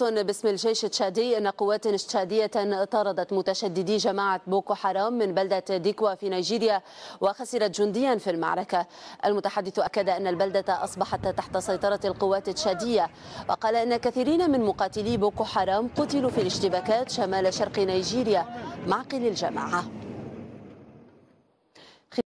باسم الجيش التشادي أن قوات تشادية طردت متشددي جماعة بوكو حرام من بلدة ديكوا في نيجيريا وخسرت جنديا في المعركة المتحدث أكد أن البلدة أصبحت تحت سيطرة القوات التشادية وقال أن كثيرين من مقاتلي بوكو حرام قتلوا في الاشتباكات شمال شرق نيجيريا معقل الجماعة